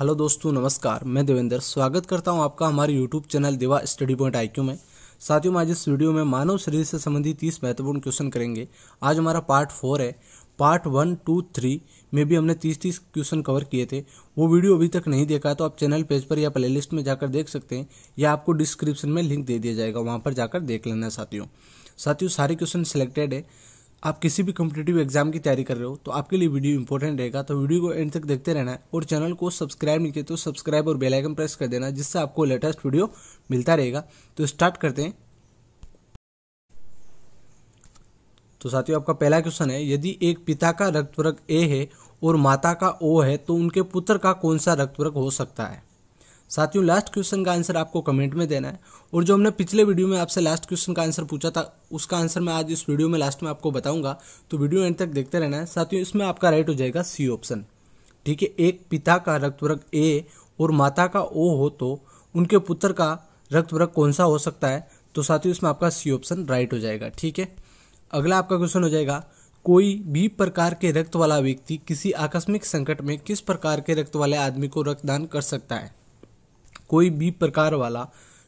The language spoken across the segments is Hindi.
हेलो दोस्तों नमस्कार मैं देवेंद्र स्वागत करता हूं आपका हमारे YouTube channel Deva study point आई में साथियों आज इस वीडियो में मानव शरीर से संबंधित तीस महत्वपूर्ण क्वेश्चन करेंगे आज हमारा पार्ट फोर है पार्ट वन टू थ्री में भी हमने तीस तीस क्वेश्चन कवर किए थे वो वीडियो अभी तक नहीं देखा तो आप चैनल पेज पर या प्लेलिस्ट में जाकर देख सकते हैं या आपको डिस्क्रिप्शन में लिंक दे दिया जाएगा वहाँ पर जाकर देख लेना साथियों साथियों सारे क्वेश्चन सिलेक्टेड है आप किसी भी कम्पिटेटिव एग्जाम की तैयारी कर रहे हो तो आपके लिए वीडियो इंपॉर्टेंट रहेगा तो वीडियो को एंड तक देखते रहना है और चैनल को सब्सक्राइब नहीं किया तो सब्सक्राइब और बेल आइकन प्रेस कर देना जिससे आपको लेटेस्ट वीडियो मिलता रहेगा तो स्टार्ट करते हैं तो साथियों आपका पहला क्वेश्चन है यदि एक पिता का रक्तपरक ए है और माता का ओ है तो उनके पुत्र का कौन सा रक्तपरक हो सकता है साथियों लास्ट क्वेश्चन का आंसर आपको कमेंट में देना है और जो हमने पिछले वीडियो में आपसे लास्ट क्वेश्चन का आंसर पूछा था उसका आंसर मैं आज इस वीडियो में लास्ट में आपको बताऊंगा तो वीडियो एंड तक देखते रहना है साथियों इसमें आपका राइट हो जाएगा सी ऑप्शन ठीक है एक पिता का रक्त वर्ग ए और माता का ओ हो तो उनके पुत्र का रक्त वर्ग कौन सा हो सकता है तो साथियों इसमें आपका सी ऑप्शन राइट हो जाएगा ठीक है अगला आपका क्वेश्चन हो जाएगा कोई भी प्रकार के रक्त वाला व्यक्ति किसी आकस्मिक संकट में किस प्रकार के रक्त वाले आदमी को रक्तदान कर सकता है कोई भी प्रकार वाला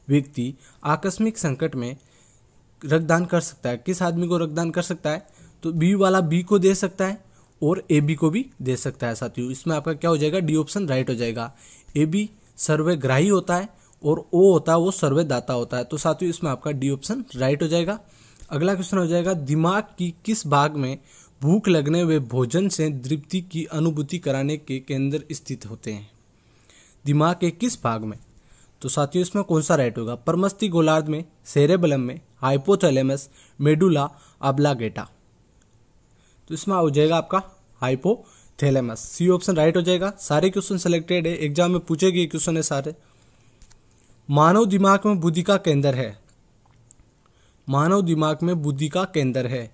व्यक्ति आकस्मिक संकट में रक्तदान कर सकता है किस आदमी को रक्तदान कर सकता है तो बी वाला बी को दे सकता है और ए बी को भी दे सकता है साथियों इसमें आपका क्या हो जाएगा डी ऑप्शन राइट हो जाएगा ए बी सर्वग्राही होता है और ओ होता है वो सर्वेदाता होता है तो साथियों इसमें आपका डी ऑप्शन राइट हो जाएगा अगला क्वेश्चन हो जाएगा दिमाग की किस भाग में भूख लगने वे भोजन से तृप्ति की अनुभूति कराने के केंद्र स्थित होते हैं दिमाग के किस भाग में तो साथियों इसमें कौन सा राइट होगा परमस्ती गोलार्ध में सेरेबलम में हाइपोथैलेमस मेडुला अबलागेटा तो इसमें हो जाएगा आपका हाइपोथैलेमस सी ऑप्शन राइट हो जाएगा सारे क्वेश्चन सिलेक्टेड है एग्जाम में पूछे गए क्वेश्चन है सारे मानव दिमाग में बुद्धि का केंद्र है मानव दिमाग में बुद्धि का केंद्र है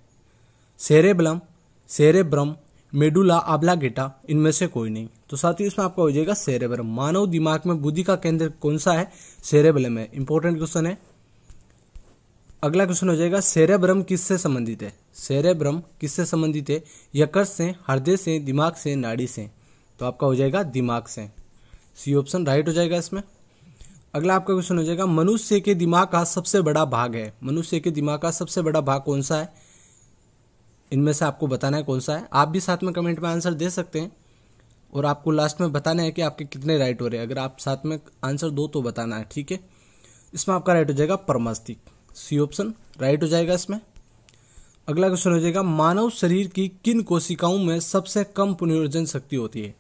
सेरेबलम सेरेब्रम मेडुला गेटा इनमें से कोई नहीं तो साथ ही इसमें आपका हो जाएगा सेरेबलम मानव दिमाग में बुद्धि का केंद्र कौन सा है सेरेबलम है इंपॉर्टेंट क्वेश्चन है अगला क्वेश्चन हो जाएगा सेरेब्रम किससे संबंधित है सेरेब्रम किससे संबंधित है यकृत से हृदय से दिमाग से नाड़ी से तो आपका हो जाएगा दिमाग से सी ऑप्शन राइट हो जाएगा इसमें अगला आपका क्वेश्चन हो जाएगा मनुष्य के दिमाग का सबसे बड़ा भाग है मनुष्य के दिमाग का सबसे बड़ा भाग कौन सा है इनमें से आपको बताना है कौन सा है आप भी साथ में कमेंट में आंसर दे सकते हैं और आपको लास्ट में बताना है कि आपके कितने राइट हो रहे हैं अगर आप साथ में आंसर दो तो बताना है ठीक है इसमें आपका राइट हो जाएगा परमास्तिक सी ऑप्शन राइट हो जाएगा इसमें अगला क्वेश्चन हो जाएगा मानव शरीर की किन कोशिकाओं में सबसे कम पुनर्योजन शक्ति होती है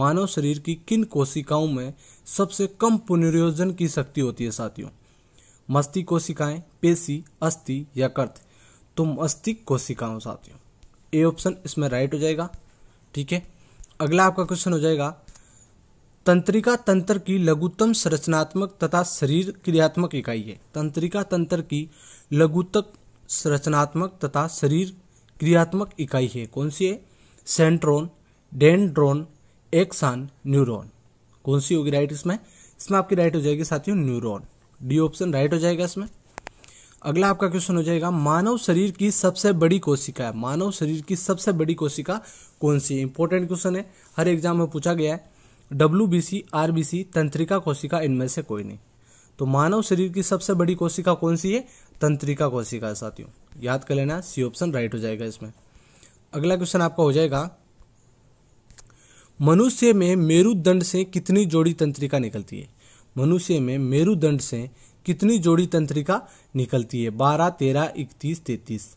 मानव शरीर की किन कोशिकाओं में सबसे कम पुनर्योजन की शक्ति होती है साथियों मस्तिष्क कोशिकाएं पेशी अस्थि या कर्त तो मस्तिष्क कोशिकाओं साथियों ए ऑप्शन इसमें राइट हो जाएगा ठीक है अगला आपका क्वेश्चन हो जाएगा तंत्रिका तंत्र की लघुतम संरचनात्मक तथा शरीर क्रियात्मक इकाई है तंत्रिका तंत्र की लघुतम संरचनात्मक तथा शरीर क्रियात्मक इकाई है कौन सी है सेंट्रोन डेंड्रोन एक्सान न्यूरॉन कौन सी होगी राइट इसमें इसमें आपकी राइट हो जाएगी साथियों न्यूरॉन डी ऑप्शन राइट हो जाएगा इसमें अगला आपका क्वेश्चन हो जाएगा मानव शरीर की सबसे बड़ी कोशिका है मानव शरीर की सबसे बड़ी कोशिका कौन सी इंपॉर्टेंट क्वेश्चन है हर एग्जाम में पूछा गया है W B C R B C तंत्रिका कोशिका इनमें से कोई नहीं तो मानव शरीर की सबसे बड़ी कोशिका कौन सी है तंत्रिका कोशिका साथियों याद कर लेना सी ऑप्शन राइट हो जाएगा इसमें अगला क्वेश्चन आपका हो जाएगा मनुष्य में मेरुदंड से कितनी जोड़ी तंत्रिका निकलती है मनुष्य में मेरुदंड से कितनी जोड़ी तंत्रिका निकलती है बारह तेरह इकतीस तैतीस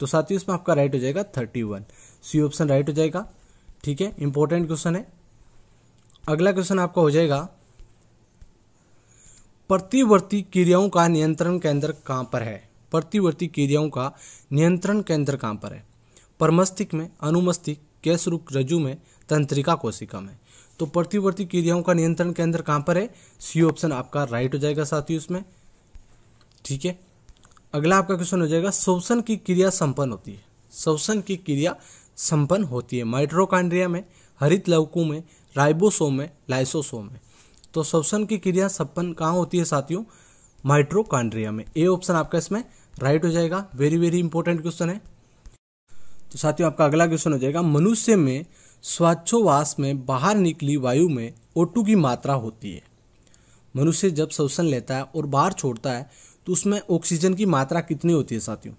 तो साथियों इसमें आपका राइट हो जाएगा thirty one C option right हो जाएगा ठीक है इंपॉर्टेंट क्वेश्चन है अगला क्वेश्चन आपका हो जाएगा प्रतिवर्ती क्रियाओं का नियंत्रण केंद्र कहां पर है प्रतिवर्ती क्रियाओं का नियंत्रण केंद्र कहां पर है परमस्तिक में अनुमस्तिक केसरुक रजू में तंत्रिका कोशिका में तो प्रतिवर्ती क्रियाओं का नियंत्रण केंद्र कहां पर है सी ऑप्शन आपका राइट हो जाएगा साथियों उसमें ठीक है अगला आपका क्वेश्चन हो जाएगा शोषण की क्रिया संपन्न होती है शोषण की क्रिया संपन्न होती है माइट्रोकांड्रिया में हरित लवकों में राइबोसोम में लाइसोसोम में तो शोषण की क्रिया संपन्न कहाँ होती है साथियों माइट्रोकांड्रिया में ए ऑप्शन आपका इसमें राइट हो जाएगा वेरी वेरी इंपॉर्टेंट क्वेश्चन है तो साथियों आपका अगला क्वेश्चन हो जाएगा मनुष्य में स्वाच्छोवास में बाहर निकली वायु में ओ की मात्रा होती है मनुष्य जब श्वसन लेता है और बाहर छोड़ता है तो उसमें ऑक्सीजन की मात्रा कितनी होती है साथियों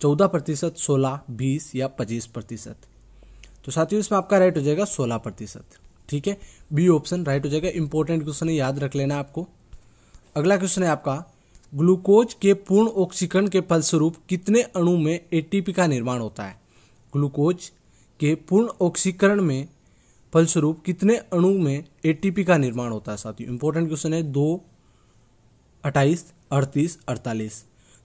चौदह प्रतिशत सोलह बीस या पच्चीस प्रतिशत तो साथियों इसमें आपका राइट हो जाएगा सोलह प्रतिशत ठीक है बी ऑप्शन राइट हो जाएगा इंपॉर्टेंट क्वेश्चन है याद रख लेना आपको अगला क्वेश्चन है आपका ग्लूकोज के पूर्ण ऑक्सीकरण के फलस्वरूप कितने अणु में एटीपी का निर्माण होता है ग्लूकोज के पूर्ण ऑक्सीकरण में फलस्वरूप कितने अणु में एटीपी का निर्माण होता है साथियों इंपॉर्टेंट क्वेश्चन है दो अट्ठाईस अड़तीस अड़तालीस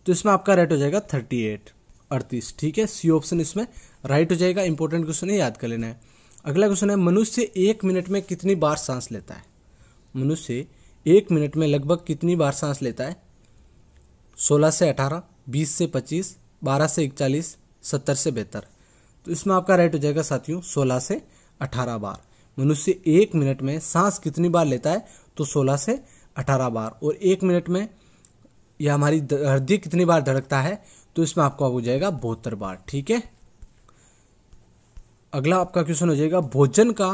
तो इसमें आपका राइट हो जाएगा थर्टी एट अड़तीस ठीक है सी ऑप्शन इसमें राइट हो जाएगा इंपॉर्टेंट क्वेश्चन है याद कर लेना है अगला क्वेश्चन है मनुष्य एक मिनट में कितनी बार सांस लेता है मनुष्य एक मिनट में लगभग कितनी बार सांस लेता है सोलह से अठारह बीस से पच्चीस बारह से इकतालीस सत्तर से बेहतर तो इसमें आपका राइट हो जाएगा साथियों सोलह से अठारह बार मनुष्य एक मिनट में सांस कितनी बार लेता है तो सोलह से अठारह बार और एक मिनट में यह हमारी हृदय कितनी बार धड़कता है तो इसमें आपको हो जाएगा बहत्तर बार ठीक है अगला आपका क्वेश्चन हो जाएगा भोजन का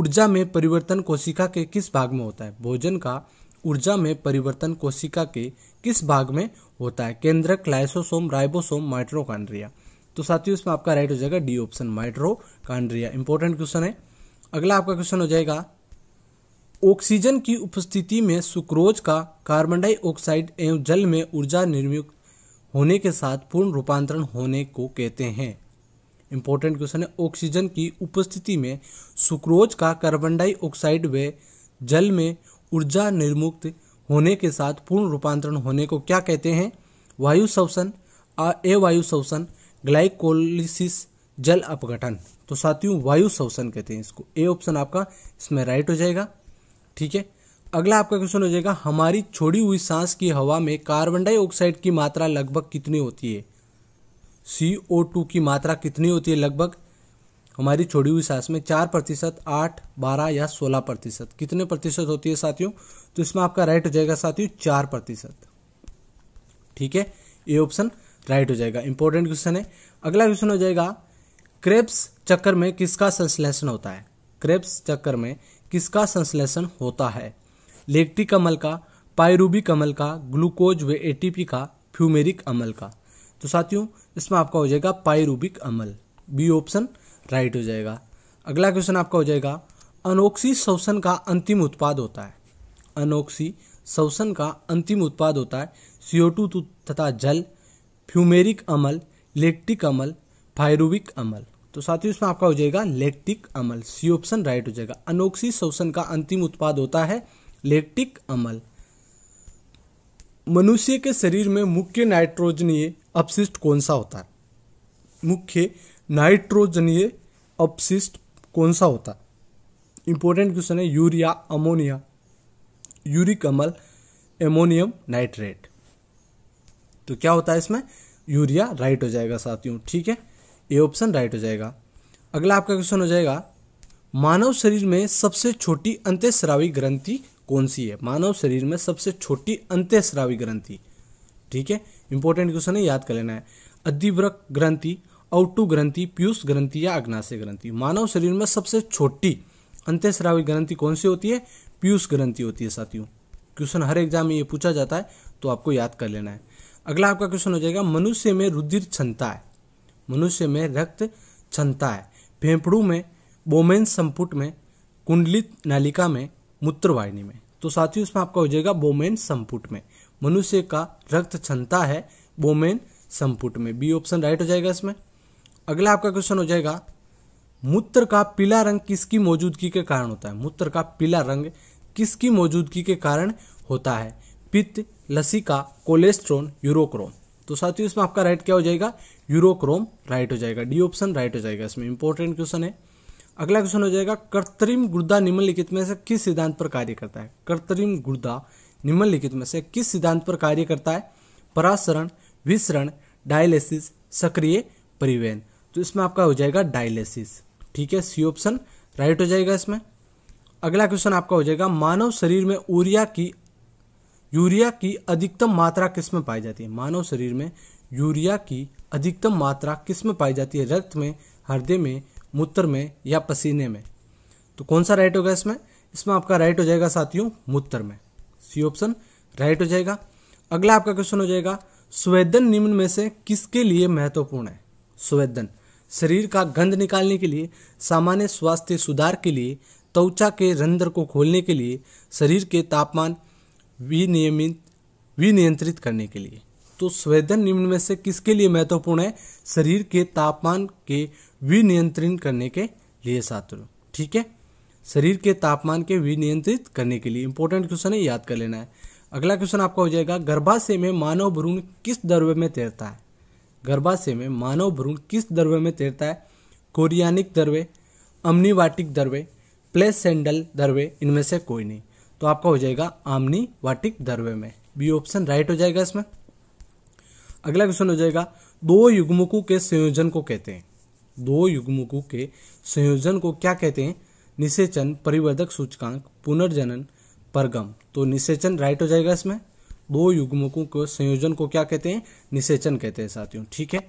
ऊर्जा में परिवर्तन कोशिका के किस भाग में होता है भोजन का ऊर्जा में परिवर्तन कोशिका के किस भाग में होता है केंद्रक लाइसोसोम राइबोसोम माइट्रोकॉन्ड्रिया तो साथियों इसमें आपका राइट हो जाएगा D option mitochondria important question है अगला आपका क्वेश्चन हो जाएगा ऑक्सीजन की उपस्थिति में सुक्रोज का कार्बन डाइऑक्साइड एवं जल में ऊर्जा निर्मुक्त होने के साथ पूर्ण रूपांतरण होने को कहते हैं इंपॉर्टेंट क्वेश्चन है ऑक्सीजन की उपस्थिति में सुक्रोज का कार्बन डाइऑक्साइड व जल में ऊर्जा निर्मुक्त होने के साथ पूर्ण रूपांतरण होने को क्या कहते हैं वायु शवसन वायु शोषण ग्लाइकोलिसिस जल अपघटन तो साथियों वायु शोषण कहते हैं इसको ए ऑप्शन आपका इसमें राइट हो जाएगा ठीक है अगला आपका क्वेश्चन हो जाएगा हमारी छोड़ी हुई सांस की हवा में कार्बन डाइऑक्साइड की मात्रा लगभग कितनी होती है सी ओ टू की मात्रा कितनी होती है लगभग हमारी छोड़ी हुई सांस में चार प्रतिशत आठ बारह या सोलह प्रतिशत कितने प्रतिशत होती है साथियों तो इसमें आपका राइट हो जाएगा साथियों चार प्रतिशत ठीक है ए ऑप्शन राइट हो जाएगा इंपॉर्टेंट क्वेश्चन है अगला क्वेश्चन हो जाएगा क्रेप्स चक्कर में किसका संश्लेषण होता है क्रेप्स चक्कर में किसका संश्लेषण होता है लेक्टिक अमल का पायरूबी अमल का ग्लूकोज व एटीपी का फ्यूमेरिक अमल का तो साथियों इसमें आपका हो जाएगा पायरूबिक अमल बी ऑप्शन राइट हो जाएगा अगला क्वेश्चन आपका हो जाएगा अनोक्सी शोषण का अंतिम उत्पाद होता है अनोक्सी शोषण का अंतिम उत्पाद होता है सीओ तथा जल फ्यूमेरिक अमल लेक्टिक अमल फायरुविक अमल तो साथियों इसमें आपका हो जाएगा लेक्टिक अमल सी ऑप्शन राइट हो जाएगा अनोक्सी शोषण का अंतिम उत्पाद होता है लेक्टिक अमल मनुष्य के शरीर में मुख्य नाइट्रोजनीय अपशिष्ट कौन सा होता है मुख्य नाइट्रोजनीय अपशिष्ट कौन सा होता है इंपॉर्टेंट क्वेश्चन है यूरिया अमोनिया यूरिक अमल एमोनियम नाइट्रेट तो क्या होता है इसमें यूरिया राइट हो जाएगा साथियों ठीक है ए ऑप्शन राइट हो जाएगा अगला आपका क्वेश्चन हो जाएगा मानव शरीर में सबसे छोटी अंत्यश्रावी ग्रंथि कौन सी है मानव शरीर में सबसे छोटी अंत्यश्रावी ग्रंथि ठीक है इंपॉर्टेंट क्वेश्चन है याद कर लेना है अधिव्रक ग्रंथि औटू ग्रंथि पीयूष ग्रंथि या अग्नाशय ग्रंथि मानव शरीर में सबसे छोटी अंत्यश्रावी ग्रंथि कौन सी होती है पीयूष ग्रंथि होती है साथियों क्वेश्चन हर एग्जाम में ये पूछा जाता है तो आपको याद कर लेना है अगला आपका क्वेश्चन हो जाएगा मनुष्य में रुधिर क्षमता है मनुष्य में रक्त क्षमता है फेफड़ू में बोमेन संपुट में कुंडलित नालिका में मूत्रवाहिनी में तो साथियों इसमें आपका हो जाएगा बोमेन संपुट में मनुष्य का रक्त क्षमता है बोमेन संपुट में बी ऑप्शन राइट हो जाएगा इसमें अगला आपका क्वेश्चन हो जाएगा मूत्र का पीला रंग किसकी मौजूदगी के कारण होता है मूत्र का पीला रंग किसकी मौजूदगी के कारण होता है पित्त लसिका कोलेस्ट्रोन यूरोक्रोम तो साथियों इसमें आपका राइट क्या हो जाएगा यूरोक्रोम राइट हो जाएगा डी ऑप्शन राइट हो जाएगा इसमें इंपॉर्टेंट क्वेश्चन है अगला क्वेश्चन हो जाएगा कृत्रिम गुर्दा निम्नलिखित में से किस सिद्धांत पर कार्य करता है कृत्रिम गुर्दा निम्नलिखित में से किस सिद्धांत पर कार्य करता है परासरण विसरण डायलिसिस सक्रिय परिवहन तो इसमें आपका हो जाएगा डायलिसिस ठीक है सी ऑप्शन राइट हो जाएगा इसमें अगला क्वेश्चन आपका हो जाएगा मानव शरीर में ऊर्जा की यूरिया की अधिकतम मात्रा किस में पाई जाती है मानव शरीर में यूरिया की अधिकतम मात्रा किस में पाई जाती है रक्त में हृदय में मूत्र में या पसीने में तो कौन सा राइट होगा इसमें इसमें आपका राइट हो जाएगा साथियों मूत्र में सी ऑप्शन राइट हो जाएगा अगला आपका क्वेश्चन हो जाएगा स्वेदन निम्न में से किसके लिए महत्वपूर्ण है स्वेदन शरीर का गंध निकालने के लिए सामान्य स्वास्थ्य सुधार के लिए त्वचा के रंध्र को खोलने के लिए शरीर के तापमान विनियमित विनियंत्रित करने के लिए तो स्वेदन निम्न में से किसके लिए महत्वपूर्ण है शरीर के तापमान के विनियंत्रित करने के लिए छात्रों ठीक है शरीर के तापमान के विनियंत्रित करने के लिए इंपॉर्टेंट क्वेश्चन है याद कर लेना है अगला क्वेश्चन आपका हो जाएगा गर्भाशय में मानव भ्रूण किस द्रव्य में तैरता है गर्भाशय में मानव भ्रूण किस द्रव्य में तैरता है कोरियानिक द्रव्य अम्निवाटिक द्रव्य प्लेसेंडल द्रव्य इनमें से कोई नहीं तो आपका हो जाएगा आमनी वाटिक दरवे में बी ऑप्शन राइट हो जाएगा इसमें अगला क्वेश्चन हो जाएगा दो युग्मकों के संयोजन को कहते हैं दो युग्मकों के संयोजन को क्या कहते हैं निषेचन परिवर्धक सूचकांक पुनर्जनन परगम तो निषेचन राइट हो जाएगा इसमें दो युग्मकों के संयोजन को क्या कहते हैं निषेचन कहते हैं साथियों ठीक है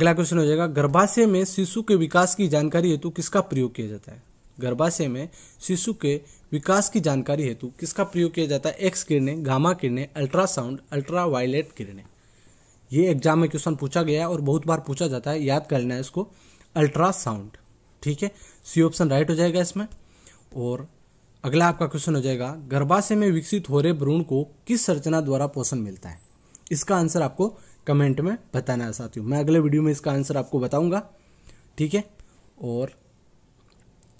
अगला क्वेश्चन हो जाएगा गर्भाशय में शिशु के विकास की जानकारी हेतु किसका प्रयोग किया जाता है गर्भाशय में शिशु के विकास की जानकारी हेतु किसका प्रयोग किया जाता है एक्स किरणें गामा किरणें अल्ट्रासाउंड अल्ट्रा वायलेट किरणें ये एग्जाम में क्वेश्चन पूछा गया और बहुत बार पूछा जाता है याद कर लेना है इसको अल्ट्रासाउंड ठीक है सी ऑप्शन राइट हो जाएगा इसमें और अगला आपका क्वेश्चन हो जाएगा गर्भाशय में विकसित हो रहे भ्रूण को किस संरचना द्वारा पोषण मिलता है इसका आंसर आपको कमेंट में बताना है साथियों मैं अगले वीडियो में इसका आंसर आपको बताऊंगा ठीक है और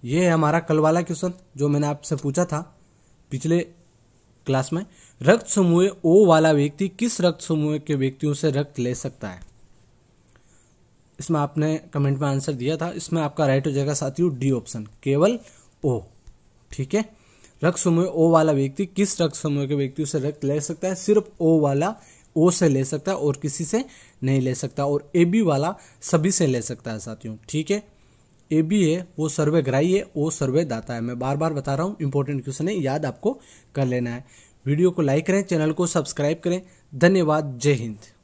ये है हमारा कल वाला क्वेश्चन जो मैंने आपसे पूछा था पिछले क्लास में रक्त समूह ओ वाला व्यक्ति किस रक्त समूह के व्यक्तियों से रक्त ले सकता है इसमें आपने कमेंट में आंसर दिया था इसमें आपका राइट हो जाएगा साथियों डी ऑप्शन केवल ओ ठीक है रक्त समूह ओ वाला व्यक्ति किस रक्त समूह के व्यक्तियों से रक्त ले सकता है सिर्फ ओ वाला ओ से ले सकता है और किसी से नहीं ले सकता और ए बी वाला सभी से ले सकता है साथियों ठीक है ए बी है वो सर्वे ग्राही है वो सर्वे दाता है मैं बार बार बता रहा हूँ इंपॉर्टेंट क्वेश्चन है याद आपको कर लेना है वीडियो को लाइक करें चैनल को सब्सक्राइब करें धन्यवाद जय हिंद